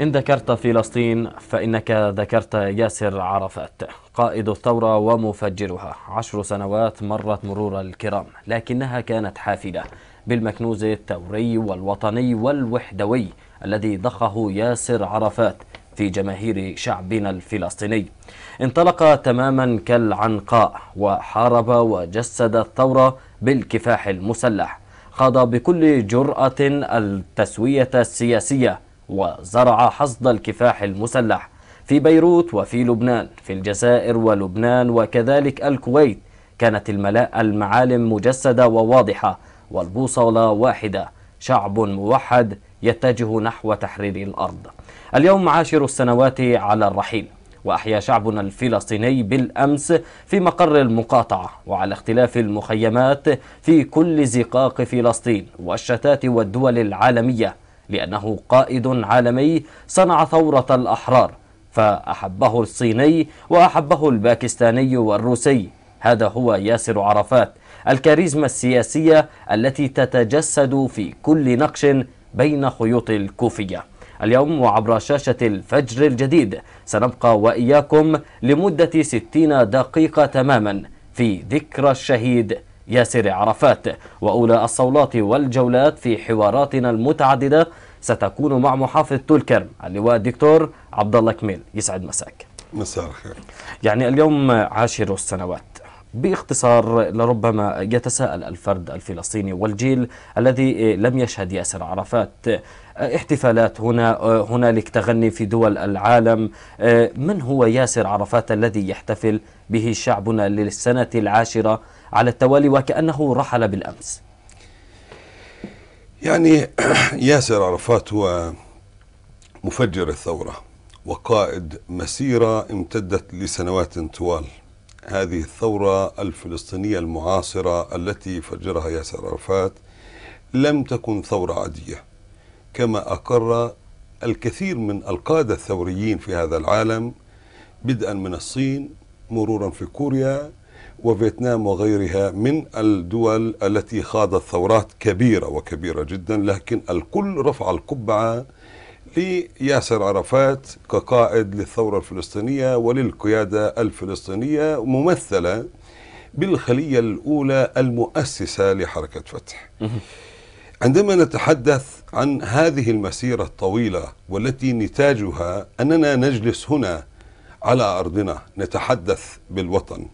إن ذكرت فلسطين فإنك ذكرت ياسر عرفات قائد الثورة ومفجرها عشر سنوات مرت مرور الكرام لكنها كانت حافلة بالمكنوز الثوري والوطني والوحدوي الذي ضخه ياسر عرفات في جماهير شعبنا الفلسطيني انطلق تماما كالعنقاء وحارب وجسد الثورة بالكفاح المسلح خاض بكل جرأة التسوية السياسية وزرع حصد الكفاح المسلح في بيروت وفي لبنان في الجزائر ولبنان وكذلك الكويت كانت الملاء المعالم مجسدة وواضحة والبوصلة واحدة شعب موحد يتجه نحو تحرير الأرض اليوم عاشر السنوات على الرحيل وأحيا شعبنا الفلسطيني بالأمس في مقر المقاطعة وعلى اختلاف المخيمات في كل زقاق فلسطين والشتات والدول العالمية لأنه قائد عالمي صنع ثورة الأحرار فأحبه الصيني وأحبه الباكستاني والروسي هذا هو ياسر عرفات الكاريزما السياسية التي تتجسد في كل نقش بين خيوط الكوفية اليوم وعبر شاشة الفجر الجديد سنبقى وإياكم لمدة 60 دقيقة تماما في ذكرى الشهيد ياسر عرفات وأولى الصولات والجولات في حواراتنا المتعددة ستكون مع محافظ تولكرم اللواء الدكتور عبد الله كميل يسعد مساك مساء الخير يعني اليوم عاشر السنوات باختصار لربما يتساءل الفرد الفلسطيني والجيل الذي لم يشهد ياسر عرفات احتفالات هنا هنالك تغني في دول العالم من هو ياسر عرفات الذي يحتفل به شعبنا للسنة العاشرة على التوالي وكأنه رحل بالأمس يعني ياسر عرفات هو مفجر الثورة وقائد مسيرة امتدت لسنوات طوال هذه الثورة الفلسطينية المعاصرة التي فجرها ياسر عرفات لم تكن ثورة عادية كما أقر الكثير من القادة الثوريين في هذا العالم بدءا من الصين مرورا في كوريا وفيتنام وغيرها من الدول التي خاضت ثورات كبيرة وكبيرة جدا لكن الكل رفع القبعة لياسر عرفات كقائد للثورة الفلسطينية وللقيادة الفلسطينية ممثلة بالخلية الأولى المؤسسة لحركة فتح عندما نتحدث عن هذه المسيرة الطويلة والتي نتاجها أننا نجلس هنا على أرضنا نتحدث بالوطن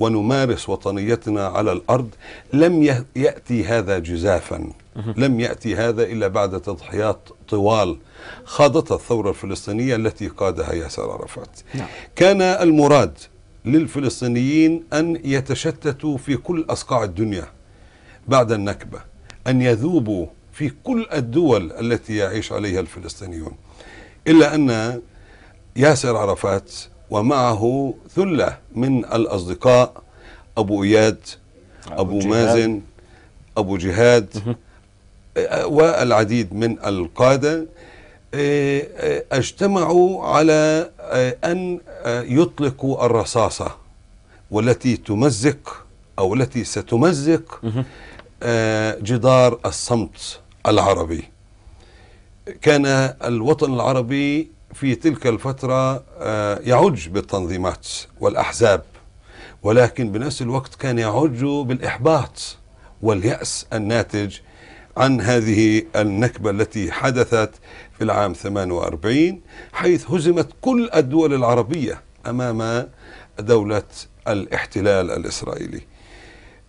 ونمارس وطنيتنا على الارض لم ياتي هذا جزافا لم ياتي هذا الا بعد تضحيات طوال خاضتها الثوره الفلسطينيه التي قادها ياسر عرفات نعم. كان المراد للفلسطينيين ان يتشتتوا في كل اصقاع الدنيا بعد النكبه ان يذوبوا في كل الدول التي يعيش عليها الفلسطينيون الا ان ياسر عرفات ومعه ثلة من الأصدقاء أبو إياد أبو, جهاد. مازن أبو جهاد والعديد من القادة إيه، إيه، اجتمعوا على إيه، أن يطلقوا الرصاصة والتي تمزق أو التي ستمزق جدار الصمت العربي كان الوطن العربي في تلك الفترة آه، يعج بالتنظيمات والأحزاب ولكن بنفس الوقت كان يعج بالإحباط واليأس الناتج عن هذه النكبة التي حدثت في العام 48 حيث هزمت كل الدول العربية أمام دولة الاحتلال الإسرائيلي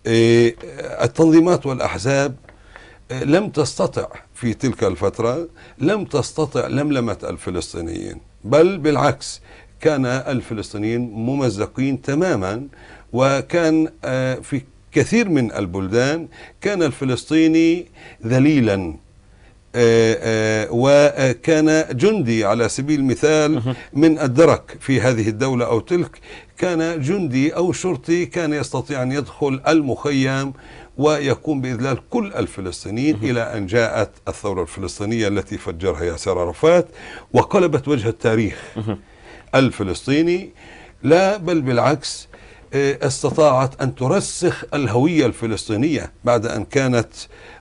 إيه، التنظيمات والأحزاب آه، لم تستطع في تلك الفترة لم تستطع لملمة الفلسطينيين بل بالعكس كان الفلسطينيين ممزقين تماما وكان آه، في كثير من البلدان كان الفلسطيني ذليلا آه، آه، وكان جندي على سبيل المثال من الدرك في هذه الدولة أو تلك كان جندي أو شرطي كان يستطيع أن يدخل المخيم ويقوم بإذلال كل الفلسطينيين إلى أن جاءت الثورة الفلسطينية التي فجرها ياسر عرفات وقلبت وجه التاريخ الفلسطيني لا بل بالعكس آه، استطاعت أن ترسخ الهوية الفلسطينية بعد أن كانت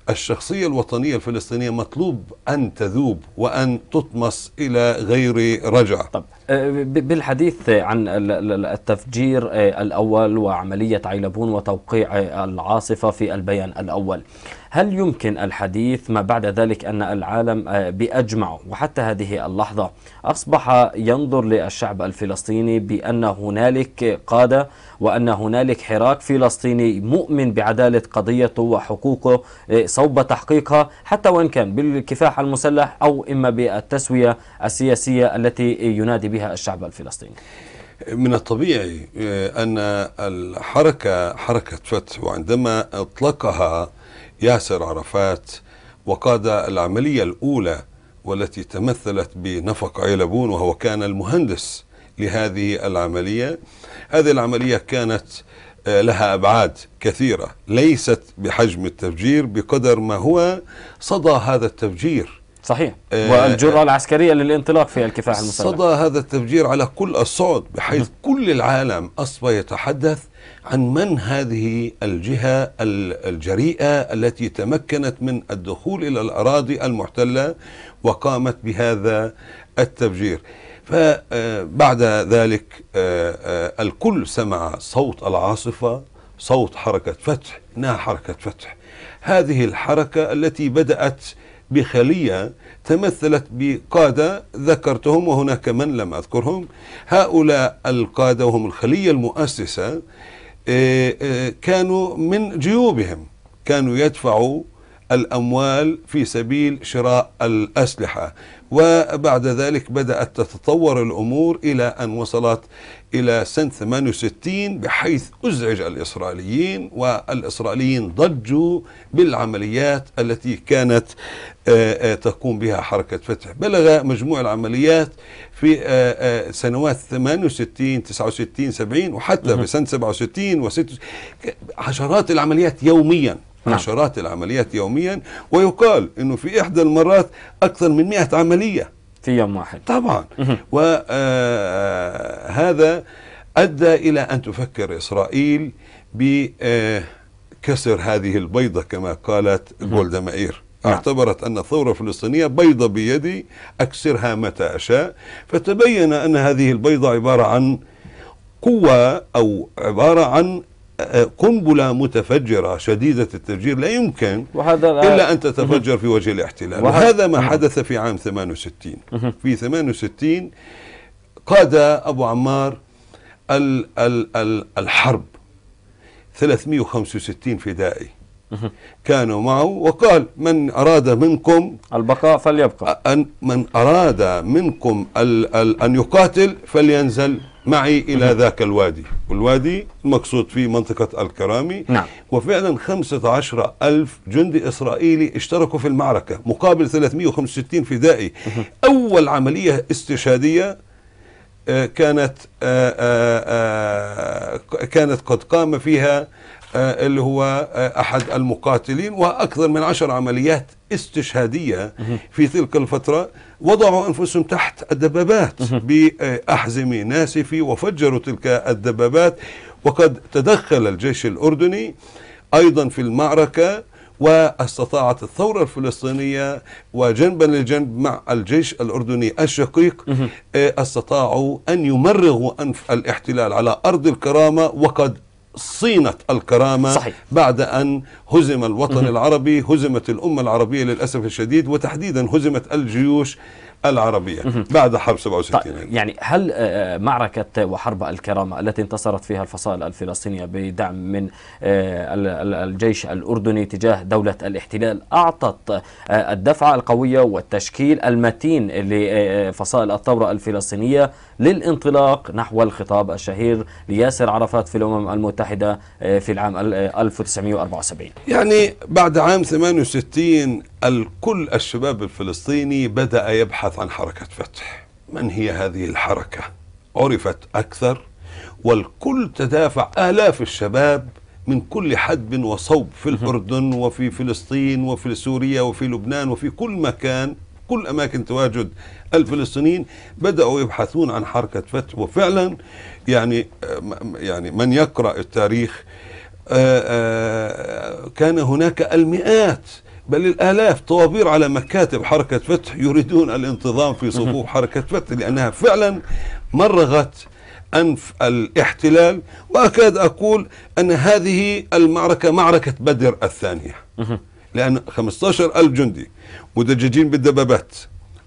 الشخصية الوطنية الفلسطينية مطلوب أن تذوب وأن تطمس إلى غير رجع طب آه، بالحديث عن التفجير آه، الأول وعملية عيلبون وتوقيع آه، العاصفة في البيان الأول هل يمكن الحديث ما بعد ذلك أن العالم بأجمعه وحتى هذه اللحظة أصبح ينظر للشعب الفلسطيني بأن هنالك قادة وأن هنالك حراك فلسطيني مؤمن بعدالة قضيته وحقوقه صوب تحقيقها حتى وإن كان بالكفاح المسلح أو إما بالتسوية السياسية التي ينادي بها الشعب الفلسطيني من الطبيعي آه، أن الحركة حركة فتح وعندما أطلقها ياسر عرفات وقاد العملية الأولى والتي تمثلت بنفق عيلبون وهو كان المهندس لهذه العملية هذه العملية كانت آه، لها أبعاد كثيرة ليست بحجم التفجير بقدر ما هو صدى هذا التفجير صحيح آه، والجرأة آه، العسكرية للانطلاق في الكفاح المسلح صدى هذا التفجير على كل الصعد بحيث كل العالم أصبح يتحدث عن من هذه الجهة الجريئة التي تمكنت من الدخول إلى الأراضي المحتلة وقامت بهذا التفجير فبعد ذلك آه، آه، الكل سمع صوت العاصفة صوت حركة فتح إنها حركة فتح هذه الحركة التي بدأت بخلية تمثلت بقادة ذكرتهم وهناك من لم أذكرهم هؤلاء القادة وهم الخلية المؤسسة آه، كانوا من جيوبهم كانوا يدفعوا الأموال في سبيل شراء الأسلحة وبعد ذلك بدأت تتطور الأمور إلى أن وصلت إلى سنة 68 بحيث أزعج الإسرائيليين والإسرائيليين ضجوا بالعمليات التي كانت آه، آه، تقوم بها حركة فتح بلغ مجموع العمليات في آه، سنوات 68 69 70 وحتى في سنة 67 و عشرات العمليات يومياً عشرات نعم. العمليات يوميا ويقال انه في احدى المرات اكثر من 100 عمليه في يوم واحد طبعا وهذا آه، ادى الى ان تفكر اسرائيل بكسر آه، هذه البيضه كما قالت جولدا مائير نعم. اعتبرت أن الثورة الفلسطينية بيضة بيدي أكسرها متى أشاء فتبين أن هذه البيضة عبارة عن قوة أو عبارة عن قنبله متفجره شديده التفجير لا يمكن وهذا الا ان تتفجر في وجه الاحتلال وهذا ما نعم. حدث في عام 68 في 68 قاد ابو عمار الحرب 365 فدائي كانوا معه وقال من أراد منكم البقاء فليبقى أن من أراد منكم ال ال أن يقاتل فلينزل معي إلى ذاك الوادي والوادي المقصود فيه منطقة الكرامي نعم. وفعلا عشر ألف جندي إسرائيلي اشتركوا في المعركة مقابل 365 فدائي أول عملية استشهادية آه، كانت آه، آه، كانت قد قام فيها آه، اللي هو آه، أحد المقاتلين وأكثر من عشر عمليات استشهادية في تلك الفترة وضعوا أنفسهم تحت الدبابات بأحزمة ناسفة وفجروا تلك الدبابات وقد تدخل الجيش الأردني أيضا في المعركة واستطاعت الثورة الفلسطينية وجنبا لجنب مع الجيش الأردني الشقيق آه، استطاعوا أن يمرغوا أنف الاحتلال على أرض الكرامة وقد صينة الكرامة صحيح. بعد أن هزم الوطن العربي هزمت الأمة العربية للأسف الشديد وتحديدا هزمت الجيوش العربية بعد حرب 67 طيب يعني هل آه، معركة وحرب الكرامة التي انتصرت فيها الفصائل الفلسطينية بدعم من آه، الجيش الأردني تجاه دولة الاحتلال أعطت آه، الدفعة القوية والتشكيل المتين لفصائل الثورة الفلسطينية للانطلاق نحو الخطاب الشهير لياسر عرفات في الأمم المتحدة في العام 1974 يعني بعد عام 68 الكل الشباب الفلسطيني بدأ يبحث نبحث عن حركة فتح من هي هذه الحركة عرفت أكثر والكل تدافع آلاف الشباب من كل حدب وصوب في الأردن وفي فلسطين وفي سوريا وفي لبنان وفي كل مكان كل أماكن تواجد الفلسطينيين بدأوا يبحثون عن حركة فتح وفعلا يعني يعني من يقرأ التاريخ آه، آه، كان هناك المئات بل الآلاف طوابير على مكاتب حركة فتح يريدون الانتظام في صفوف حركة فتح لأنها فعلا مرغت أنف الاحتلال وأكاد أقول أن هذه المعركة معركة بدر الثانية لأن 15 ألف جندي مدججين بالدبابات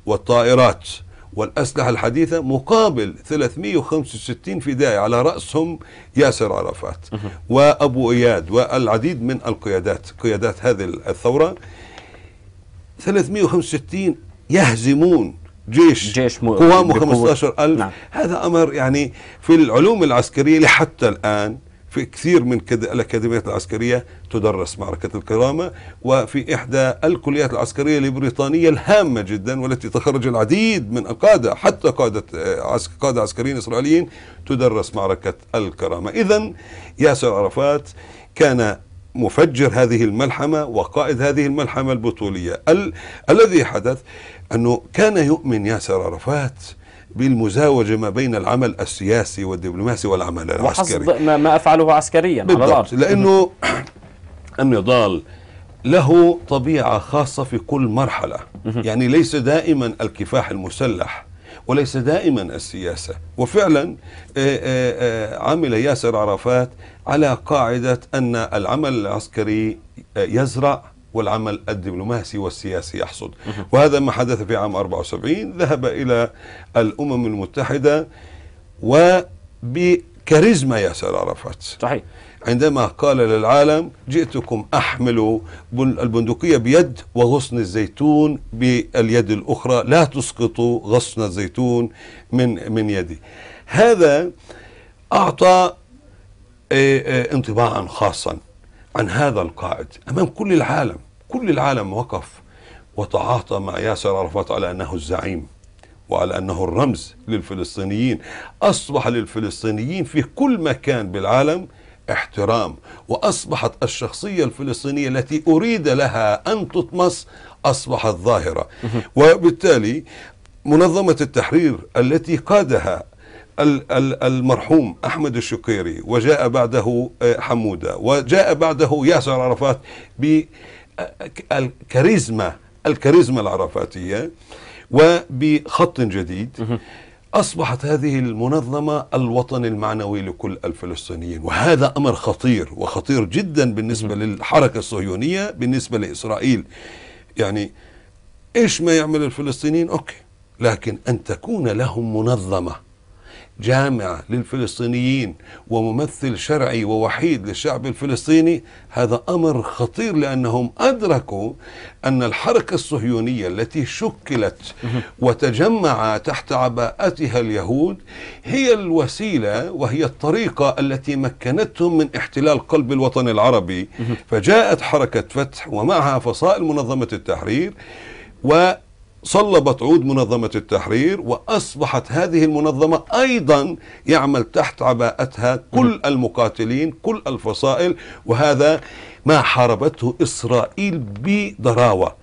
والطائرات والأسلحة الحديثة مقابل 365 فدائي على رأسهم ياسر عرفات وأبو إياد والعديد من القيادات قيادات هذه الثورة 365 يهزمون جيش, جيش م... قوامه 15000 نعم. هذا أمر يعني في العلوم العسكرية لحتى الآن في كثير من الأكاديميات العسكرية تدرس معركة الكرامة وفي إحدى الكليات العسكرية البريطانية الهامة جدا والتي تخرج العديد من القادة حتى قادة آه، قادة عسكريين إسرائيليين تدرس معركة الكرامة إذا ياسر عرفات كان مفجر هذه الملحمة وقائد هذه الملحمة البطولية ال- الذي حدث أنه كان يؤمن ياسر عرفات بالمزاوجة ما بين العمل السياسي والدبلوماسي والعمل العسكري وحسب ما, ما أفعله عسكريا بالضبط على الأرض لأنه النضال له طبيعة خاصة في كل مرحلة يعني ليس دائما الكفاح المسلح وليس دائما السياسة وفعلا آه، آه، آه، عمل ياسر عرفات على قاعدة أن العمل العسكري يزرع والعمل الدبلوماسي والسياسي يحصل وهذا ما حدث في عام 74 ذهب إلى الأمم المتحدة وبكاريزما ياسر عرفات صحيح عندما قال للعالم جئتكم أحمل البندقية بيد وغصن الزيتون باليد الأخرى لا تسقطوا غصن الزيتون من, من يدي هذا أعطى إيه، إيه، انطباعا خاصا عن هذا القائد أمام كل العالم كل العالم وقف وتعاطى مع ياسر عرفات على أنه الزعيم وعلى أنه الرمز للفلسطينيين أصبح للفلسطينيين في كل مكان بالعالم احترام وأصبحت الشخصية الفلسطينية التي أريد لها أن تطمس أصبحت ظاهرة وبالتالي منظمة التحرير التي قادها المرحوم أحمد الشقيري وجاء بعده آه، حمودة وجاء بعده ياسر عرفات بالكاريزما آه، الكاريزما العرفاتية وبخط جديد أصبحت هذه المنظمة الوطن المعنوي لكل الفلسطينيين وهذا أمر خطير وخطير جدا بالنسبة للحركة الصهيونية بالنسبة لإسرائيل يعني إيش ما يعمل الفلسطينيين أوكي لكن أن تكون لهم منظمة جامع للفلسطينيين وممثل شرعي ووحيد للشعب الفلسطيني هذا امر خطير لانهم ادركوا ان الحركه الصهيونيه التي شكلت وتجمع تحت عباءتها اليهود هي الوسيله وهي الطريقه التي مكنتهم من احتلال قلب الوطن العربي فجاءت حركه فتح ومعها فصائل منظمه التحرير و صلبت عود منظمة التحرير وأصبحت هذه المنظمة أيضا يعمل تحت عباءتها كل المقاتلين كل الفصائل وهذا ما حاربته إسرائيل بضراوة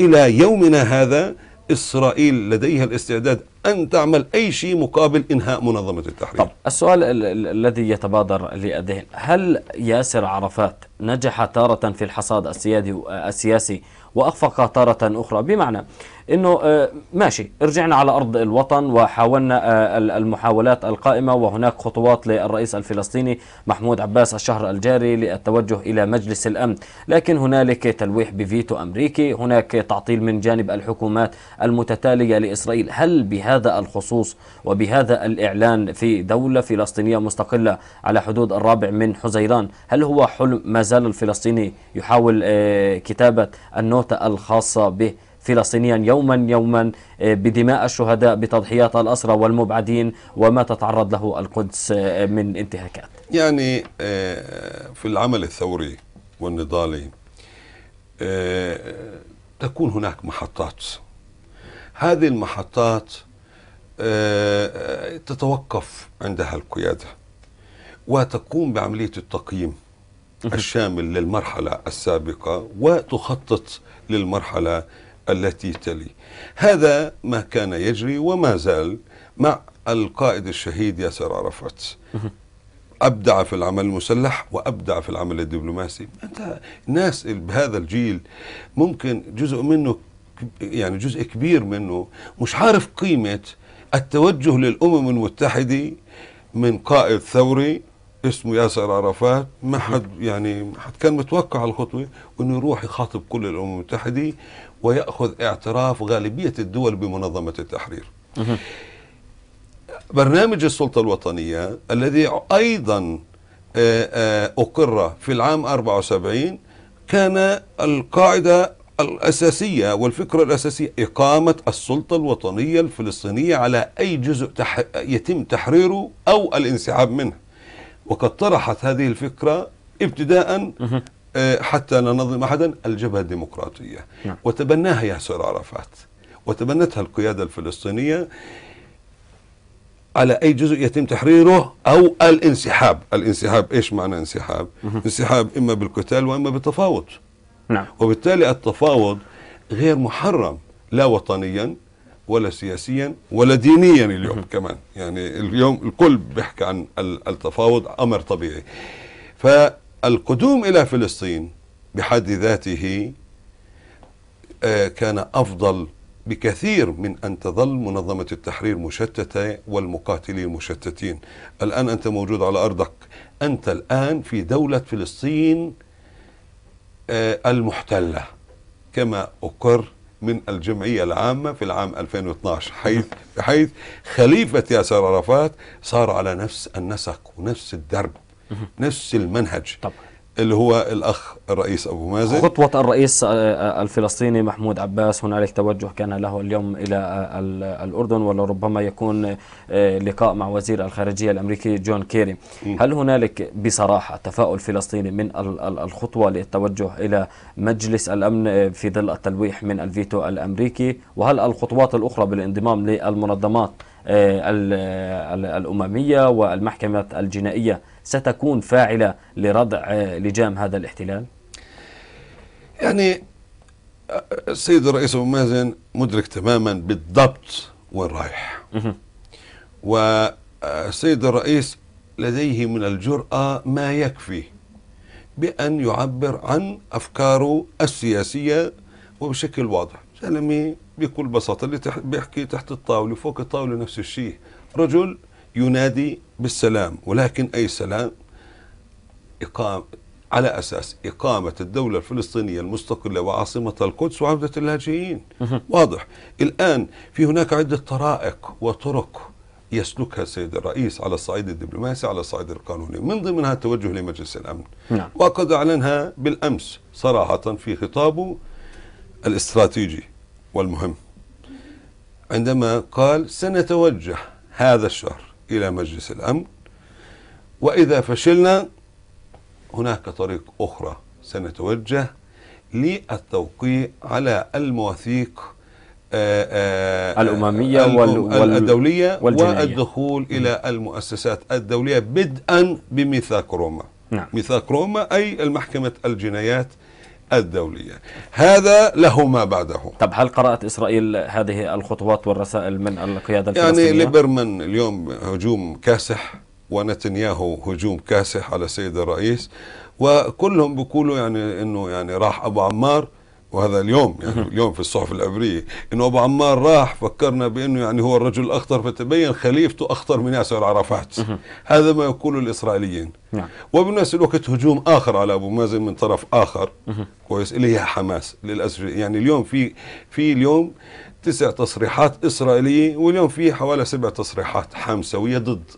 إلى يومنا هذا إسرائيل لديها الاستعداد أن تعمل أي شيء مقابل إنهاء منظمة التحرير طب السؤال الذي يتبادر للذهن هل ياسر عرفات نجح تارة في الحصاد السيادي السياسي وأخفق تارة أخرى بمعنى انه آه، ماشي رجعنا على ارض الوطن وحاولنا آه، المحاولات القائمه وهناك خطوات للرئيس الفلسطيني محمود عباس الشهر الجاري للتوجه الى مجلس الامن، لكن هنالك تلويح بفيتو امريكي، هناك تعطيل من جانب الحكومات المتتاليه لاسرائيل، هل بهذا الخصوص وبهذا الاعلان في دوله فلسطينيه مستقله على حدود الرابع من حزيران، هل هو حلم ما زال الفلسطيني يحاول آه، كتابه النوتة الخاصة به فلسطينيا يوما يوما آه، بدماء الشهداء بتضحيات الأسرى والمبعدين وما تتعرض له القدس آه، من انتهاكات يعني آه، في العمل الثوري والنضالي تكون هناك محطات هذه المحطات تتوقف عندها القيادة وتقوم بعملية التقييم الشامل للمرحلة السابقة وتخطط للمرحلة التي تلي هذا ما كان يجري وما زال مع القائد الشهيد ياسر عرفات ابدع في العمل المسلح وابدع في العمل الدبلوماسي انت ناس بهذا الجيل ممكن جزء منه يعني جزء كبير منه مش عارف قيمه التوجه للامم المتحده من قائد ثوري اسمه ياسر عرفات ما حد يعني ما حد كان متوقع الخطوه انه يروح يخاطب كل الامم المتحده ويأخذ اعتراف غالبية الدول بمنظمة التحرير برنامج السلطة الوطنية الذي أيضا آه، آه، أقر في العام 74 كان القاعدة الأساسية والفكرة الأساسية إقامة السلطة الوطنية الفلسطينية على أي جزء يتم تحريره أو الانسحاب منه وقد طرحت هذه الفكرة ابتداء آه، حتى لا نظلم أحدا الجبهة الديمقراطية نعم. وتبناها ياسر عرفات وتبنتها القيادة الفلسطينية على أي جزء يتم تحريره أو الانسحاب الانسحاب إيش معنى انسحاب؟ انسحاب إما بالقتال وإما بالتفاوض نعم. وبالتالي التفاوض غير محرم لا وطنيا ولا سياسيا ولا دينيا اليوم مه. كمان يعني اليوم الكل بيحكي عن التفاوض أمر طبيعي ف القدوم إلى فلسطين بحد ذاته آه، كان أفضل بكثير من أن تظل منظمة التحرير مشتتة والمقاتلين مشتتين الآن أنت موجود على أرضك أنت الآن في دولة فلسطين آه، المحتلة كما أقر من الجمعية العامة في العام 2012 حيث حيث خليفة ياسر عرفات صار على نفس النسق ونفس الدرب نفس المنهج طب. اللي هو الاخ الرئيس ابو مازن خطوه الرئيس آه، آه، الفلسطيني محمود عباس هنالك توجه كان له اليوم الى آه، الاردن ولربما يكون لقاء مع وزير الخارجيه الامريكي جون كيري هل هنالك بصراحه تفاؤل فلسطيني من الخطوه للتوجه الى مجلس الامن في ظل التلويح من الفيتو الامريكي وهل الخطوات الاخرى بالانضمام للمنظمات الامميه والمحكمه الجنائيه ستكون فاعلة لردع آه، لجام هذا الاحتلال؟ يعني آه، السيد الرئيس ابو مازن مدرك تماما بالضبط وين رايح والسيد الرئيس لديه من الجرأة ما يكفي بأن يعبر عن أفكاره السياسية وبشكل واضح زلمة بكل بساطة اللي بيحكي تحت الطاولة فوق الطاولة نفس الشيء رجل ينادي بالسلام ولكن أي سلام إقامة على أساس إقامة الدولة الفلسطينية المستقلة وعاصمة القدس وعودة اللاجئين واضح الآن في هناك عدة طرائق وطرق يسلكها السيد الرئيس على الصعيد الدبلوماسي على الصعيد القانوني من ضمنها التوجه لمجلس الأمن نعم. وقد أعلنها بالأمس صراحة في خطابه الاستراتيجي والمهم عندما قال سنتوجه هذا الشهر إلى مجلس الأمن وإذا فشلنا هناك طريق أخرى سنتوجه للتوقيع على المواثيق آه، آه، الأممية والدولية والجنائية. والدخول إلى المؤسسات الدولية بدءا بميثاق روما نعم. ميثاق روما أي المحكمة الجنايات الدولية هذا له ما بعده طب هل قرأت إسرائيل هذه الخطوات والرسائل من القيادة يعني الفلسطينية؟ يعني ليبرمان اليوم هجوم كاسح ونتنياهو هجوم كاسح على السيد الرئيس وكلهم بيقولوا يعني انه يعني راح ابو عمار وهذا اليوم يعني اليوم في الصحف العبريه انه ابو عمار راح فكرنا بانه يعني هو الرجل الاخطر فتبين خليفته اخطر من ياسر عرفات هذا ما يقوله الاسرائيليين نعم. وبنفس الوقت هجوم اخر على ابو مازن من طرف اخر كويس اللي هي حماس للاسف يعني اليوم في في اليوم تسع تصريحات إسرائيلية واليوم في حوالي سبع تصريحات حمسوية ضد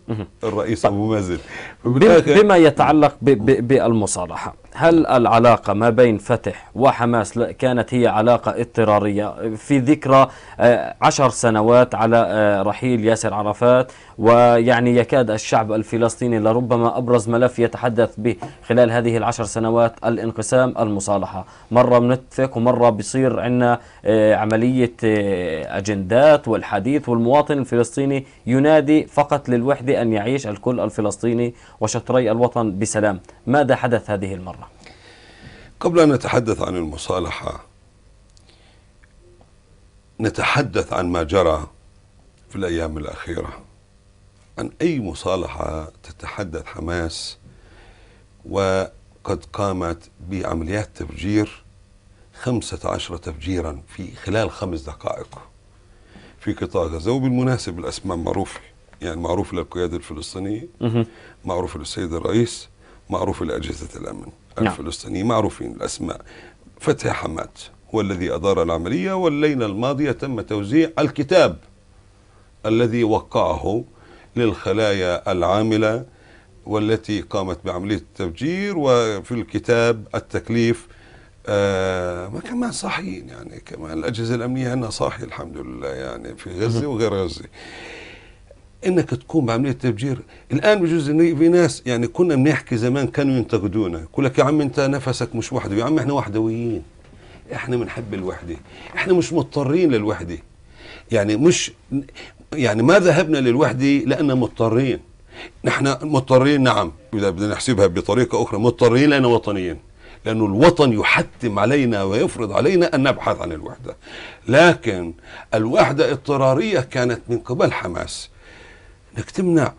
الرئيس طيب. أبو مازن بما يتعلق بالمصالحة هل العلاقة ما بين فتح وحماس كانت هي علاقة اضطرارية في ذكرى آه، عشر سنوات على آه، رحيل ياسر عرفات ويعني يكاد الشعب الفلسطيني لربما أبرز ملف يتحدث به خلال هذه العشر سنوات الانقسام المصالحة مرة منتفق ومرة بصير عندنا آه، عملية آه، أجندات والحديث والمواطن الفلسطيني ينادي فقط للوحدة أن يعيش الكل الفلسطيني وشطري الوطن بسلام ماذا حدث هذه المرة؟ قبل أن نتحدث عن المصالحة نتحدث عن ما جرى في الأيام الأخيرة عن أي مصالحة تتحدث حماس وقد قامت بعمليات تفجير خمسة عشر تفجيرا في خلال خمس دقائق في قطاع غزة وبالمناسبة الأسماء معروفة يعني معروف للقيادة الفلسطينية معروف للسيد الرئيس معروف لأجهزة الأمن نعم. الفلسطينية معروفين الأسماء فتحي حماد هو الذي أدار العملية والليلة الماضية تم توزيع الكتاب الذي وقعه للخلايا العاملة والتي قامت بعملية التفجير وفي الكتاب التكليف آه ما كمان صاحيين يعني كمان الأجهزة الأمنية هنا صاحية الحمد لله يعني في غزة وغير غزة انك تقوم بعمليه تفجير الان بجوز في ناس يعني كنا بنحكي زمان كانوا ينتقدونا يقول لك يا عم انت نفسك مش وحده يا عم احنا وحدويين احنا بنحب الوحده احنا مش مضطرين للوحده يعني مش يعني ما ذهبنا للوحدة لأننا مضطرين نحن مضطرين نعم إذا بدنا نحسبها بطريقة أخرى مضطرين لأننا وطنيين لأن الوطن يحتم علينا ويفرض علينا أن نبحث عن الوحدة لكن الوحدة اضطرارية كانت من قبل حماس انك تمنع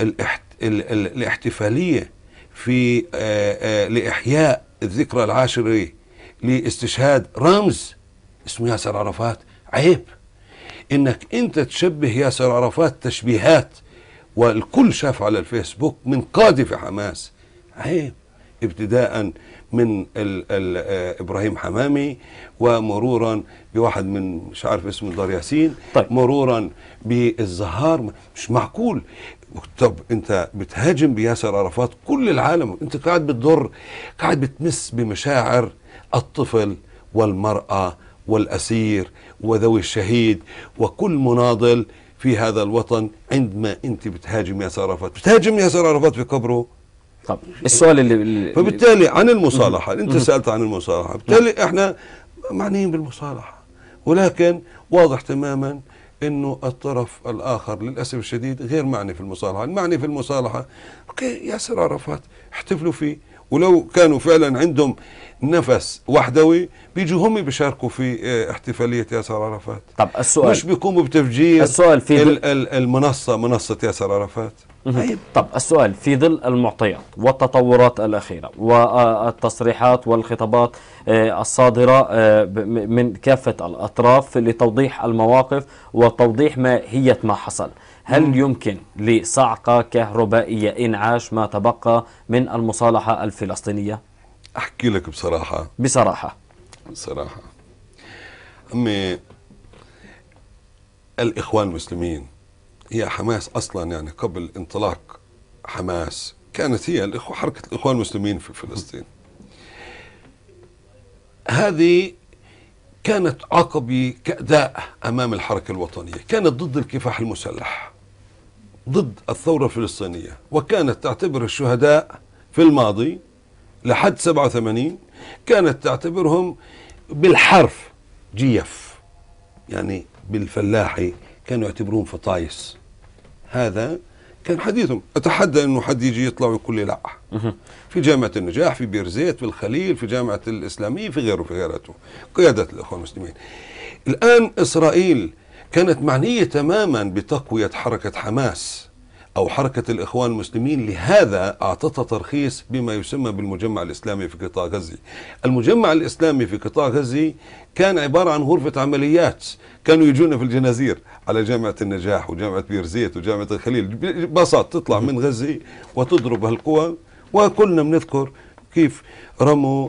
الاحت... ال... ال... الاحتفالية في آ... آه، آ... آه، لإحياء الذكرى العاشرة لاستشهاد رمز اسمه ياسر عرفات عيب انك انت تشبه ياسر عرفات تشبيهات والكل شاف على الفيسبوك من في حماس عيب ابتداء من الـ الـ آه، ابراهيم حمامي ومرورا بواحد من مش عارف اسمه دار ياسين طيب. مرورا بالزهار مش معقول طب انت بتهاجم بياسر عرفات كل العالم انت قاعد بتضر قاعد بتمس بمشاعر الطفل والمراه والأسير وذوي الشهيد وكل مناضل في هذا الوطن عندما أنت بتهاجم ياسر عرفات بتهاجم ياسر عرفات في قبره طب السؤال اللي فبالتالي عن المصالحة أنت سألت عن المصالحة بالتالي نعم. إحنا معنيين بالمصالحة ولكن واضح تماما انه الطرف الاخر للاسف الشديد غير معني في المصالحه، المعني في المصالحه اوكي ياسر عرفات احتفلوا فيه ولو كانوا فعلا عندهم نفس وحدوي بيجوا هم بيشاركوا في آه، احتفاليه ياسر عرفات طب السؤال مش بيقوموا بتفجير السؤال في ال المنصه منصه ياسر عرفات طيب. طب السؤال في ظل المعطيات والتطورات الأخيرة والتصريحات والخطابات آه، الصادرة آه، من كافة الأطراف لتوضيح المواقف وتوضيح ماهية ما حصل هل يمكن لصعقة كهربائية إنعاش ما تبقى من المصالحة الفلسطينية؟ أحكي لك بصراحة بصراحة بصراحة أمي الإخوان المسلمين هي حماس أصلا يعني قبل انطلاق حماس كانت هي الإخوة حركة الإخوان المسلمين في فلسطين هذه كانت عقبي كأداء أمام الحركة الوطنية كانت ضد الكفاح المسلح ضد الثورة الفلسطينية وكانت تعتبر الشهداء في الماضي لحد 87 كانت تعتبرهم بالحرف جيف يعني بالفلاحي كانوا يعتبرون فطايس هذا كان حديثهم اتحدى انه حد يجي يطلع ويقول لي لا في جامعه النجاح في بيرزيت في الخليل في جامعه الاسلاميه في غيره في غيرته قياده الاخوان المسلمين الان اسرائيل كانت معنيه تماما بتقويه حركه حماس أو حركة الإخوان المسلمين لهذا أعطتها ترخيص بما يسمى بالمجمع الإسلامي في قطاع غزة المجمع الإسلامي في قطاع غزة كان عبارة عن غرفة عمليات كانوا يجونا في الجنازير على جامعة النجاح وجامعة بيرزيت وجامعة الخليل باصات تطلع من غزة وتضرب هالقوى وكلنا بنذكر كيف رموا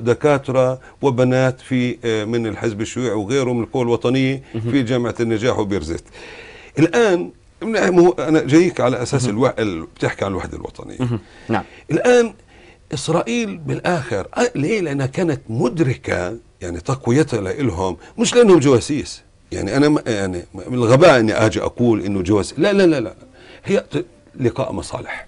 دكاترة وبنات في من الحزب الشيوعي وغيره من القوى الوطنية في جامعة النجاح وبيرزيت الآن انا جايك على اساس الوح... بتحكي عن الوحده الوطنيه نعم الان اسرائيل بالاخر ليه لانها كانت مدركه يعني تقويتها لهم مش لانهم جواسيس يعني انا يعني من الغباء اني اجي اقول انه جواس لا لا لا لا هي لقاء مصالح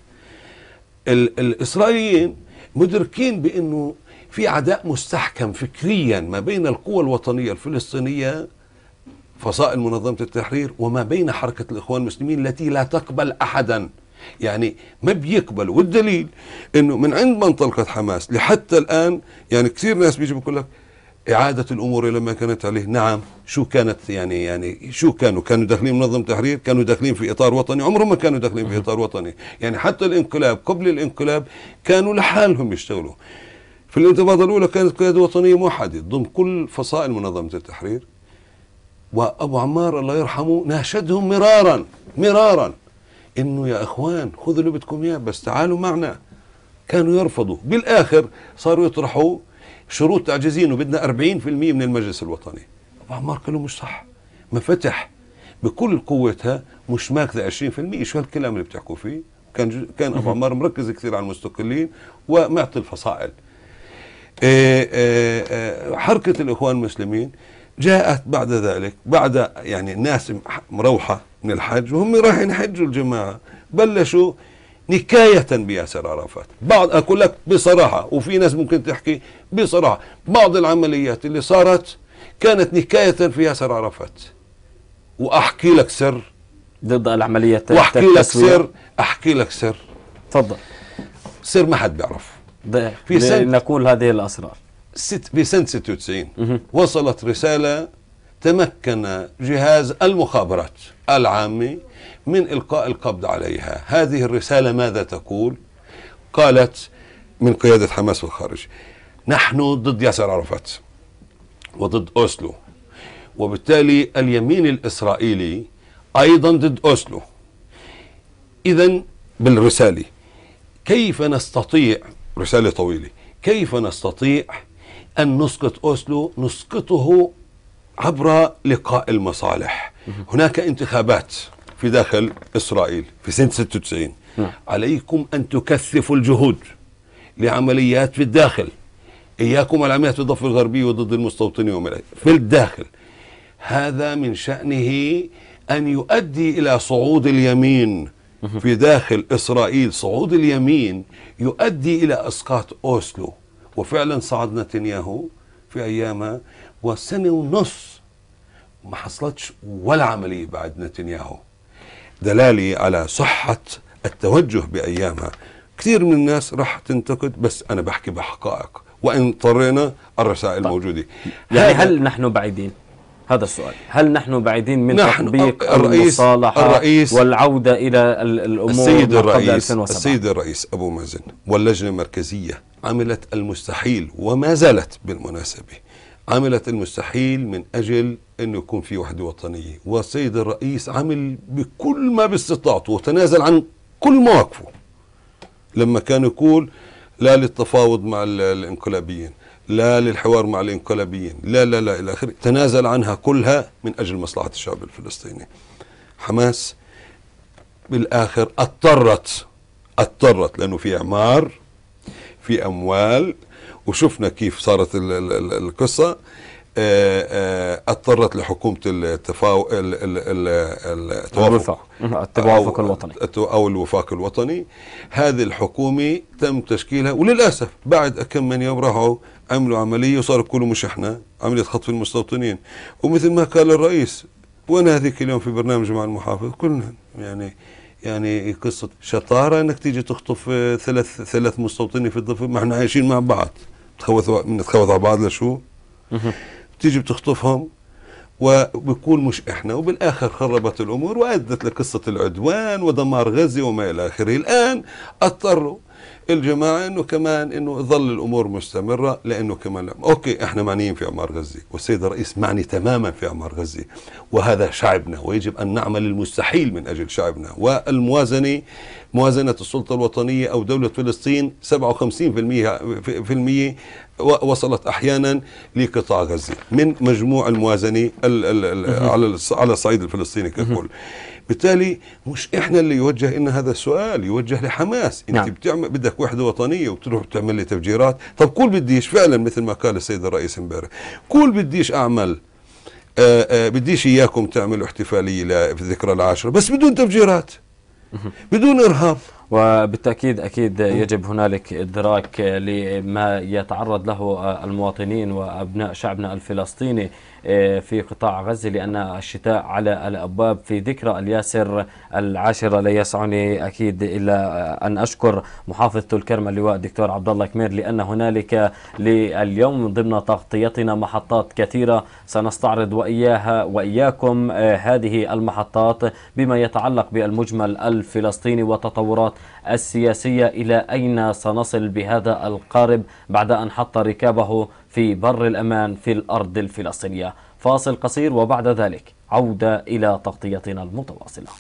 ال... الاسرائيليين مدركين بانه في عداء مستحكم فكريا ما بين القوى الوطنيه الفلسطينيه فصائل منظمة التحرير وما بين حركة الإخوان المسلمين التي لا تقبل أحدا يعني ما بيقبل والدليل أنه من عند ما انطلقت حماس لحتى الآن يعني كثير ناس بيجي بيقول لك إعادة الأمور إلى ما كانت عليه نعم شو كانت يعني يعني شو كانوا كانوا داخلين منظمة تحرير كانوا داخلين في إطار وطني عمرهم ما كانوا داخلين في إطار وطني يعني حتى الانقلاب قبل الانقلاب كانوا لحالهم يشتغلوا في الانتفاضة الأولى كانت قيادة وطنية موحدة ضمن كل فصائل منظمة التحرير وابو عمار الله يرحمه ناشدهم مرارا مرارا انه يا اخوان خذوا اللي بدكم اياه بس تعالوا معنا كانوا يرفضوا بالاخر صاروا يطرحوا شروط تعجزين وبدنا 40% من المجلس الوطني ابو عمار قال مش صح ما فتح بكل قوتها مش ماخذه 20% شو هالكلام اللي بتحكوا فيه كان كان ابو عمار مركز كثير على المستقلين ومعطي الفصائل إيه، إيه، إيه، حركه الاخوان المسلمين جاءت بعد ذلك بعد يعني الناس مروحة من الحج وهم رايحين يحجوا الجماعة بلشوا نكاية بياسر عرفات بعض أقول لك بصراحة وفي ناس ممكن تحكي بصراحة بعض العمليات اللي صارت كانت نكاية في ياسر عرفات وأحكي لك سر ضد العملية وأحكي لك سر أحكي لك سر تفضل سر ما حد بيعرف في سنة نقول هذه الأسرار ست في سنة 96 وصلت رسالة تمكن جهاز المخابرات العامة من إلقاء القبض عليها هذه الرسالة ماذا تقول قالت من قيادة حماس في الخارج نحن ضد ياسر عرفات وضد أوسلو وبالتالي اليمين الإسرائيلي أيضا ضد أوسلو إذا بالرسالة كيف نستطيع رسالة طويلة كيف نستطيع أن نسقط أوسلو نسقطه عبر لقاء المصالح هناك انتخابات في داخل إسرائيل في سنة 96 نعم. عليكم أن تكثفوا الجهود لعمليات في الداخل إياكم والعمليات في الضفة الغربية وضد المستوطنين وما في الداخل هذا من شأنه أن يؤدي إلى صعود اليمين في داخل إسرائيل صعود اليمين يؤدي إلى إسقاط أوسلو وفعلا صعد نتنياهو في ايامها وسنه ونص ما حصلتش ولا عمليه بعد نتنياهو دلالي على صحه التوجه بايامها كثير من الناس راح تنتقد بس انا بحكي بحقائق وان اضطرينا الرسائل طيب. موجوده يعني هل نحن بعيدين هذا السؤال هل نحن بعيدين من نحن تطبيق المصالحة الرئيس والعودة إلى الأمور السيد الرئيس السيد الرئيس أبو مازن واللجنة المركزية عملت المستحيل وما زالت بالمناسبة عملت المستحيل من أجل أنه يكون في وحدة وطنية والسيد الرئيس عمل بكل ما باستطاعته وتنازل عن كل مواقفه لما كان يقول لا للتفاوض مع الانقلابيين لا للحوار مع الانقلابيين لا لا لا إلى آخره تنازل عنها كلها من أجل مصلحة الشعب الفلسطيني حماس بالآخر اضطرت اضطرت لأنه في إعمار في اموال وشفنا كيف صارت القصه آه، آه، اضطرت لحكومه التفاو... التوافق التوافق الوطني او الوفاق الوطني هذه الحكومه تم تشكيلها وللاسف بعد كم من يوم راحوا عملوا عمليه وصاروا كله مش احنا عمليه خطف المستوطنين ومثل ما قال الرئيس وانا هذيك اليوم في برنامج مع المحافظ كلنا يعني يعني قصة شطارة انك تيجي تخطف آه، ثلاث ثلاث مستوطنين في الضفة ما احنا عايشين مع بعض بتخوث بنتخوث على بعض لشو؟ بتيجي بتخطفهم وبكون مش احنا وبالاخر خربت الامور وادت لقصه العدوان ودمار غزه وما الى اخره الان اضطروا الجماعه انه كمان انه تظل الامور مستمره لانه كمان اوكي احنا معنيين في اعمار غزه والسيد الرئيس معني تماما في اعمار غزه وهذا شعبنا ويجب ان نعمل المستحيل من اجل شعبنا والموازنه موازنه السلطه الوطنيه او دوله فلسطين 57% في المية وصلت احيانا لقطاع غزه من مجموع الموازنه على على الصعيد الفلسطيني ككل بالتالي مش احنا اللي يوجه لنا هذا السؤال يوجه لحماس انت نعم. بتعمل بدك وحده وطنيه وتروح تعمل لي تفجيرات طب قول بديش فعلا مثل ما قال السيد الرئيس امبارح قول بديش اعمل آآ آه، آآ آه، بديش اياكم تعملوا احتفاليه في الذكرى العاشره بس بدون تفجيرات بدون ارهاب وبالتاكيد اكيد يجب هنالك ادراك لما يتعرض له المواطنين وابناء شعبنا الفلسطيني آه، في قطاع غزة لأن الشتاء على الأبواب في ذكرى الياسر العاشرة لا يسعني أكيد إلا آه، أن أشكر محافظة الكرمة اللواء الدكتور عبد الله كمير لأن هنالك لليوم ضمن تغطيتنا محطات كثيرة سنستعرض وإياها وإياكم آه، هذه المحطات بما يتعلق بالمجمل الفلسطيني والتطورات السياسية إلى أين سنصل بهذا القارب بعد أن حط ركابه في بر الأمان في الأرض الفلسطينية فاصل قصير وبعد ذلك عودة إلى تغطيتنا المتواصلة